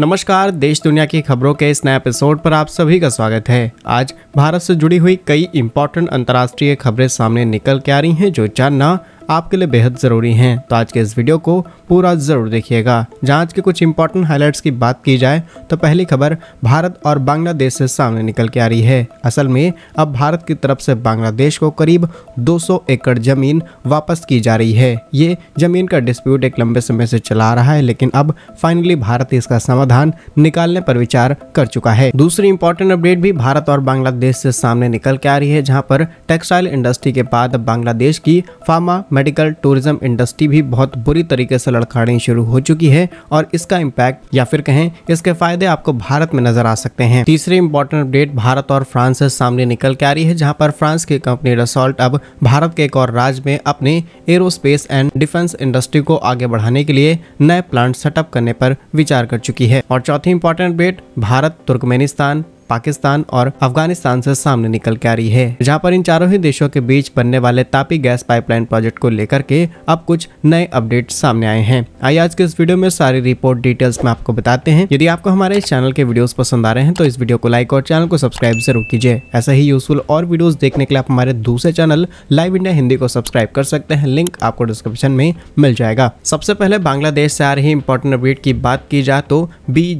नमस्कार देश दुनिया की खबरों के इस नए एपिसोड पर आप सभी का स्वागत है आज भारत से जुड़ी हुई कई इंपॉर्टेंट अंतर्राष्ट्रीय खबरें सामने निकल के आ रही हैं जो जानना आपके लिए बेहद ज़रूरी हैं तो आज के इस वीडियो को पूरा ज़रूर देखिएगा जहाँ आज के कुछ इंपॉर्टेंट हाईलाइट्स की बात की जाए तो पहली खबर भारत और बांग्लादेश से सामने निकल के आ रही है असल में अब भारत की तरफ से बांग्लादेश को करीब 200 एकड़ ज़मीन वापस की जा रही है ये ज़मीन का डिस्प्यूट एक लंबे समय से चला रहा है लेकिन अब फाइनली भारत इसका समाधान निकालने पर विचार कर चुका है दूसरी इंपॉर्टेंट अपडेट भी भारत और बांग्लादेश से सामने निकल के आ रही है जहाँ पर टेक्सटाइल इंडस्ट्री के बाद बांग्लादेश की फार्मा मेडिकल टूरिज्म इंडस्ट्री भी बहुत बुरी तरीके से लड़खाड़नी शुरू हो चुकी है और इसका इम्पैक्ट या फिर कहें इसके फायदे आपको भारत में नजर आ सकते हैं तीसरी इम्पोर्टेंट अपडेट भारत और फ्रांस से सामने निकल के आ रही है जहाँ पर फ्रांस की कंपनी रसोल्ट अब भारत के एक और राज्य में अपने एरोस्पेस एंड डिफेंस इंडस्ट्री को आगे बढ़ाने के लिए नए प्लांट सेटअप करने पर विचार कर चुकी है और चौथी important update Bharat Turkmenistan Pakistan और अफगानिस्तान से सामने निकल के आ रही है जहाँ पर इन चारों ही देशों के बीच बनने वाले तापी गैस पाइपलाइन प्रोजेक्ट को लेकर के अब कुछ नए अपडेट सामने आए हैं आइए आज के इस वीडियो में सारी रिपोर्ट डिटेल्स में आपको बताते हैं यदि आपको हमारे इस चैनल के वीडियो पसंद आ रहे हैं तो इस वीडियो को लाइक और चैनल को सब्सक्राइब जरूर कीजिए ऐसे ही यूजफुल और वीडियो देखने के लिए आप हमारे दूसरे चैनल लाइव इंडिया हिंदी को सब्सक्राइब कर सकते हैं लिंक आपको डिस्क्रिप्शन में मिल जाएगा सबसे पहले बांग्लादेश से आ रही इंपोर्टेंट अपडेट की बात की जाए तो बी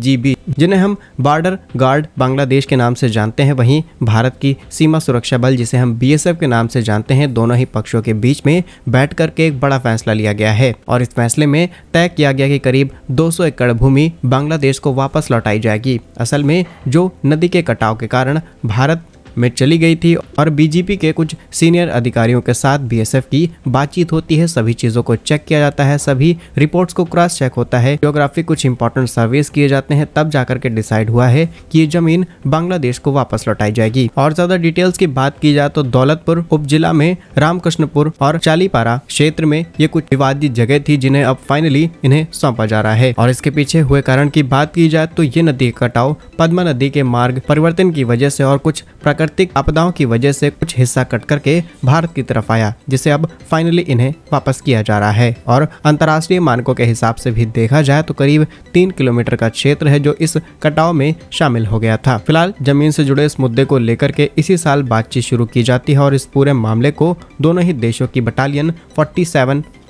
जिन्हें हम बॉर्डर गार्ड बांग्लादेश देश के नाम से जानते हैं वहीं भारत की सीमा सुरक्षा बल जिसे हम बीएसएफ के नाम से जानते हैं दोनों ही पक्षों के बीच में बैठ करके एक बड़ा फैसला लिया गया है और इस फैसले में तय किया गया कि करीब 200 एकड़ भूमि बांग्लादेश को वापस लौटाई जाएगी असल में जो नदी के कटाव के कारण भारत में चली गई थी और बीजेपी के कुछ सीनियर अधिकारियों के साथ बीएसएफ की बातचीत होती है सभी चीज़ों को चेक किया जाता है सभी रिपोर्ट्स को क्रॉस चेक होता है जियोग्राफी कुछ इंपॉर्टेंट सर्वेस किए जाते हैं तब जाकर के डिसाइड हुआ है कि ये जमीन बांग्लादेश को वापस लौटाई जाएगी और ज्यादा डिटेल्स की बात की जाए तो दौलतपुर उप जिला में रामकृष्णपुर और चालीपारा क्षेत्र में ये कुछ विवादित जगह थी जिन्हें अब फाइनली इन्हें सौंपा जा रहा है और इसके पीछे हुए कारण की बात की जाए तो ये नदी कटाव पद्मा नदी के मार्ग परिवर्तन की वजह से और कुछ प्रकट प्राकृतिक आपदाओं की वजह से कुछ हिस्सा कट करके भारत की तरफ आया जिसे अब फाइनली इन्हें वापस किया जा रहा है और अंतर्राष्ट्रीय मानकों के हिसाब से भी देखा जाए तो करीब तीन किलोमीटर का क्षेत्र है जो इस कटाव में शामिल हो गया था फिलहाल जमीन से जुड़े इस मुद्दे को लेकर के इसी साल बातचीत शुरू की जाती है और इस पूरे मामले को दोनों ही देशों की बटालियन फोर्टी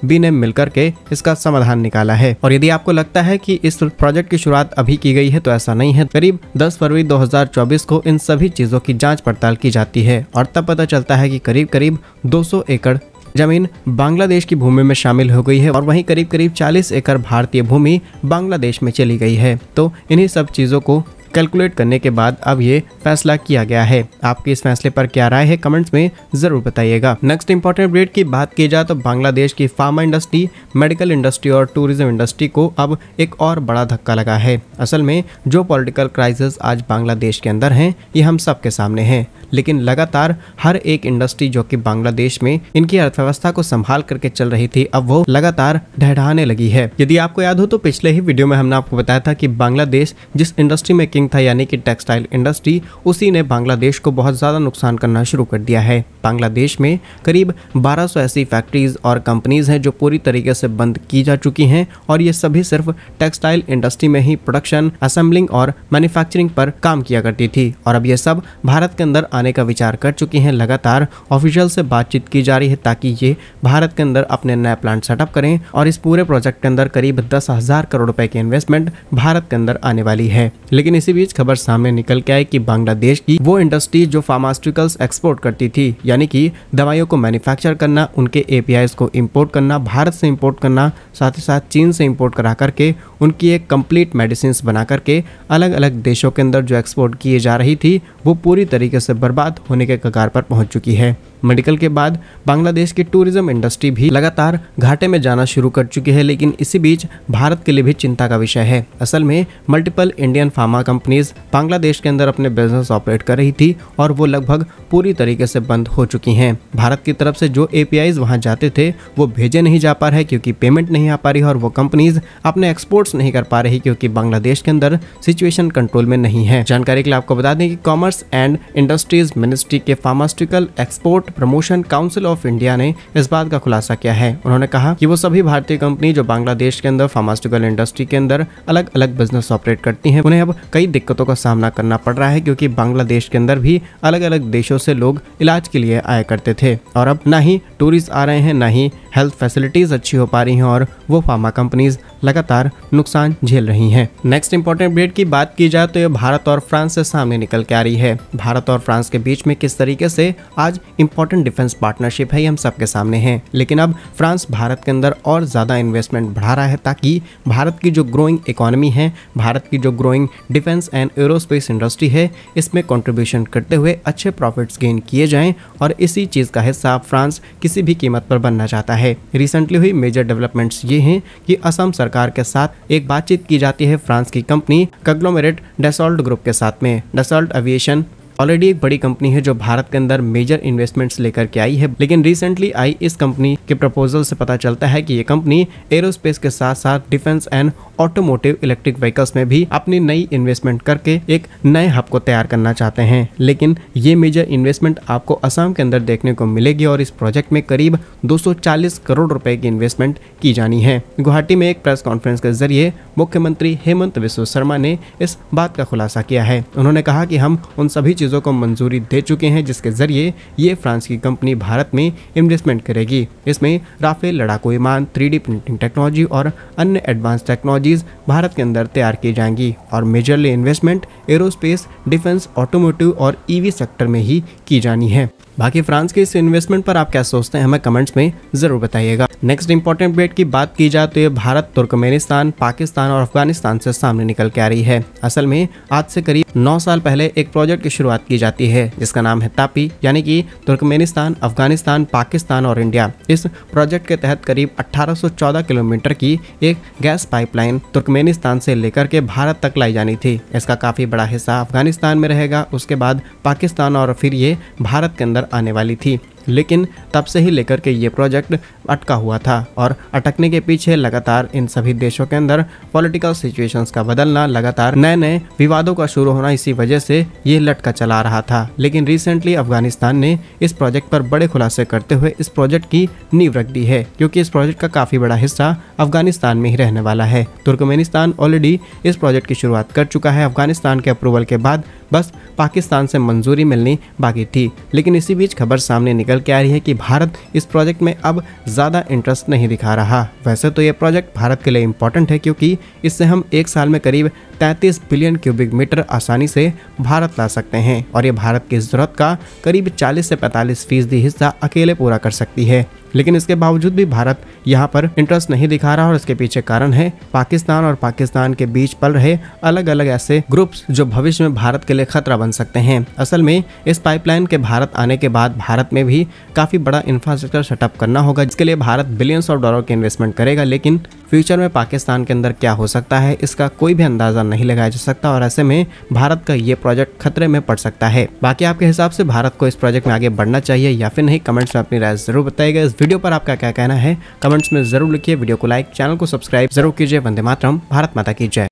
बी ने मिलकर के इसका समाधान निकाला है और यदि आपको लगता है कि इस प्रोजेक्ट की शुरुआत अभी की गई है तो ऐसा नहीं है करीब 10 फरवरी 2024 को इन सभी चीजों की जांच पड़ताल की जाती है और तब पता चलता है कि करीब करीब 200 एकड़ जमीन बांग्लादेश की भूमि में शामिल हो गई है और वहीं करीब करीब 40 एकड़ भारतीय भूमि बांग्लादेश में चली गई है तो इन्हीं सब चीज़ों को कैलकुलेट करने के बाद अब ये फैसला किया गया है आपके इस फैसले पर क्या राय है कमेंट्स में जरूर बताइएगा नेक्स्ट इंपॉर्टेंट अपडेट की बात की जाए तो बांग्लादेश की फार्मा इंडस्ट्री मेडिकल इंडस्ट्री और टूरिज्म इंडस्ट्री को अब एक और बड़ा धक्का लगा है असल में जो पॉलिटिकल क्राइसिस आज बांग्लादेश के अंदर है ये हम सबके सामने है लेकिन लगातार हर एक इंडस्ट्री जो कि बांग्लादेश में इनकी अर्थव्यवस्था को संभाल करके चल रही थी अब वो लगातार ढहढ़ाने लगी है यदि आपको याद हो तो पिछले ही वीडियो में हमने आपको बताया था कि बांग्लादेश जिस इंडस्ट्री में किंग था यानी कि टेक्सटाइल इंडस्ट्री उसी ने बांग्लादेश को बहुत ज़्यादा नुकसान करना शुरू कर दिया है बांग्लादेश में करीब 1200 ऐसी फैक्ट्रीज़ और कंपनीज़ हैं जो पूरी तरीके से बंद की जा चुकी हैं और ये सभी सिर्फ टेक्सटाइल इंडस्ट्री में ही प्रोडक्शन असेंबलिंग और मैन्युफैक्चरिंग पर काम किया करती थी और अब ये सब भारत के अंदर आने का विचार कर चुकी हैं लगातार ऑफिशियल से बातचीत की जा रही है ताकि ये भारत के अंदर अपने नए प्लांट सेटअप करें और इस पूरे प्रोजेक्ट के अंदर करीब दस हज़ार करोड़ रुपए की इन्वेस्टमेंट भारत के अंदर आने वाली है लेकिन इस इसी बीच खबर सामने निकल के आई कि बांग्लादेश की वो इंडस्ट्री जो फार्मास्यूटिकल्स एक्सपोर्ट करती थी यानी कि दवाइयों को मैन्युफैक्चर करना उनके एपीआईस को इम्पोर्ट करना भारत से इम्पोर्ट करना साथ ही साथ चीन से इम्पोर्ट करा करके उनकी एक कंप्लीट मेडिसिन बना करके अलग अलग देशों के अंदर जो एक्सपोर्ट किए जा रही थी वो पूरी तरीके से बर्बाद होने के कगार पर पहुंच चुकी है मेडिकल के बाद बांग्लादेश की टूरिज्म इंडस्ट्री भी लगातार घाटे में जाना शुरू कर चुकी है लेकिन इसी बीच भारत के लिए भी चिंता का विषय है असल में multiple Indian pharma companies Bangladesh के अंदर अपने बिजनेस ऑपरेट कर रही थी और वो लगभग पूरी तरीके से बंद हो चुकी हैं भारत की तरफ से जो ए पी जाते थे वो भेजे नहीं जा पा रहे क्योंकि पेमेंट नहीं आ पा रही और वो कंपनीज अपने एक्सपोर्ट एक्सपोर्ट्स नहीं कर पा रही क्योंकि बांग्लादेश के अंदर सिचुएशन कंट्रोल में नहीं है जानकारी के लिए आपको बता दें कि कॉमर्स एंड इंडस्ट्रीज मिनिस्ट्री के pharmaceutical export promotion council of India ने इस बात का खुलासा किया है उन्होंने कहा कि वो सभी भारतीय कंपनी जो बांग्लादेश के अंदर फार्मास्यूटिकल इंडस्ट्री के अंदर अलग अलग बिजनेस ऑपरेट करती है उन्हें अब कई दिक्कतों का सामना करना पड़ रहा है क्योंकि बांग्लादेश के अंदर भी अलग अलग देशों से लोग इलाज के लिए आया करते थे और अब ना ही टूरिस्ट आ रहे हैं ना ही हेल्थ फैसिलिटीज़ अच्छी हो पा रही हैं और वो फार्मा कंपनीज लगातार नुकसान झेल रही हैं नेक्स्ट इंपॉर्टेंट अपडेट की बात की जाए तो ये भारत और फ्रांस से सामने निकल के आ रही है भारत और फ्रांस के बीच में किस तरीके से आज इम्पोर्टेंट डिफेंस पार्टनरशिप है ये हम सबके सामने है लेकिन अब फ्रांस भारत के अंदर और ज़्यादा इन्वेस्टमेंट बढ़ा रहा है ताकि भारत की जो ग्रोइंग इकोनॉमी है भारत की जो growing defence and aerospace industry है इसमें कॉन्ट्रीब्यूशन करते हुए अच्छे प्रॉफिट्स गेन किए जाएं और इसी चीज़ का हिस्सा फ्रांस किसी भी कीमत पर बनना चाहता है है रिसेंटली हुई मेजर डेवलपमेंट्स ये हैं कि असम सरकार के साथ एक बातचीत की जाती है फ्रांस की कंपनी कग्लोमेरेट डेसोल्ट ग्रुप के साथ में डेसोल्ट एविएशन ऑलरेडी एक बड़ी कंपनी है जो भारत के अंदर मेजर इन्वेस्टमेंट्स लेकर के आई है लेकिन रिसेंटली आई इस कंपनी के प्रपोजल से पता चलता है कि ये कंपनी एरोस्पेस के साथ साथ defence and automotive electric vehicles में भी अपनी नई इन्वेस्टमेंट करके एक नए हब को तैयार करना चाहते हैं लेकिन ये मेजर इन्वेस्टमेंट आपको असम के अंदर देखने को मिलेगी और इस प्रोजेक्ट में करीब 240 करोड़ रुपए की इन्वेस्टमेंट की जानी है गुवाहाटी में एक प्रेस कॉन्फ्रेंस के जरिए मुख्यमंत्री हेमंत विश्व शर्मा ने इस बात का खुलासा किया है उन्होंने कहा कि हम उन सभी चीजों चीज़ों को मंजूरी दे चुके हैं जिसके ज़रिए ये फ्रांस की कंपनी भारत में इन्वेस्टमेंट करेगी इसमें राफेल लड़ाकू विमान थ्री प्रिंटिंग टेक्नोलॉजी और अन्य एडवांस टेक्नोलॉजीज़ भारत के अंदर तैयार की जाएंगी और majorly investment aerospace defence automotive और ईवी e सेक्टर में ही की जानी है बाकी फ्रांस के इस इन्वेस्टमेंट पर आप क्या सोचते हैं हमें कमेंट्स में जरूर बताइएगा नेक्स्ट इंपॉर्टेंट बेट की बात की जाए तो ये भारत तुर्कमेनिस्तान पाकिस्तान और अफगानिस्तान से सामने निकल के आ रही है असल में आज से करीब नौ साल पहले एक प्रोजेक्ट की शुरुआत की जाती है जिसका नाम है तापी यानी कि तुर्कमेनिस्तान अफगानिस्तान पाकिस्तान और इंडिया इस प्रोजेक्ट के तहत करीब अठारह किलोमीटर की एक गैस पाइपलाइन तुर्कमेनिस्तान से लेकर के भारत तक लाई जानी थी इसका काफ़ी बड़ा हिस्सा अफगानिस्तान में रहेगा उसके बाद पाकिस्तान और फिर ये भारत के अंदर आने वाली थी लेकिन तब से ही लेकर के ये प्रोजेक्ट अटका हुआ था और अटकने के पीछे लगातार इन सभी देशों के अंदर पॉलिटिकल सिचुएशंस का बदलना लगातार नए नए विवादों का शुरू होना इसी वजह से ये लटका चला रहा था लेकिन रिसेंटली अफगानिस्तान ने इस प्रोजेक्ट पर बड़े खुलासे करते हुए इस प्रोजेक्ट की नींव रख दी है क्योंकि इस प्रोजेक्ट का काफी बड़ा हिस्सा अफगानिस्तान में ही रहने वाला है तुर्कमेनिस्तान ऑलरेडी इस प्रोजेक्ट की शुरुआत कर चुका है अफगानिस्तान के अप्रूवल के बाद बस पाकिस्तान से मंजूरी मिलनी बाकी थी लेकिन इसी बीच खबर सामने निकल के आ रही है कि भारत इस प्रोजेक्ट में अब ज़्यादा इंटरेस्ट नहीं दिखा रहा वैसे तो ये प्रोजेक्ट भारत के लिए इम्पोर्टेंट है क्योंकि इससे हम एक साल में करीब 33 बिलियन क्यूबिक मीटर आसानी से भारत ला सकते हैं और ये भारत की ज़रूरत का करीब चालीस से पैंतालीस फीसदी हिस्सा अकेले पूरा कर सकती है लेकिन इसके बावजूद भी भारत यहाँ पर इंटरेस्ट नहीं दिखा रहा और इसके पीछे कारण है पाकिस्तान और पाकिस्तान के बीच पल रहे अलग अलग ऐसे ग्रुप्स जो भविष्य में भारत के लिए खतरा बन सकते हैं असल में इस पाइपलाइन के भारत आने के बाद भारत में भी काफी बड़ा इंफ्रास्ट्रक्चर सेटअप करना होगा जिसके लिए भारत बिलियंस ऑफ डॉलर की इन्वेस्टमेंट करेगा लेकिन फ्यूचर में पाकिस्तान के अंदर क्या हो सकता है इसका कोई भी अंदाज़ा नहीं लगाया जा सकता और ऐसे में भारत का ये प्रोजेक्ट खतरे में पड़ सकता है बाकी आपके हिसाब से भारत को इस प्रोजेक्ट में आगे बढ़ना चाहिए या फिर नहीं कमेंट्स में अपनी राय जरूर बताएगा इस वीडियो पर आपका क्या कहना है कमेंट्स में जरूर लिखिए वीडियो को लाइक चैनल को सब्सक्राइब जरूर कीजिए वंदे मातरम भारत माता की जय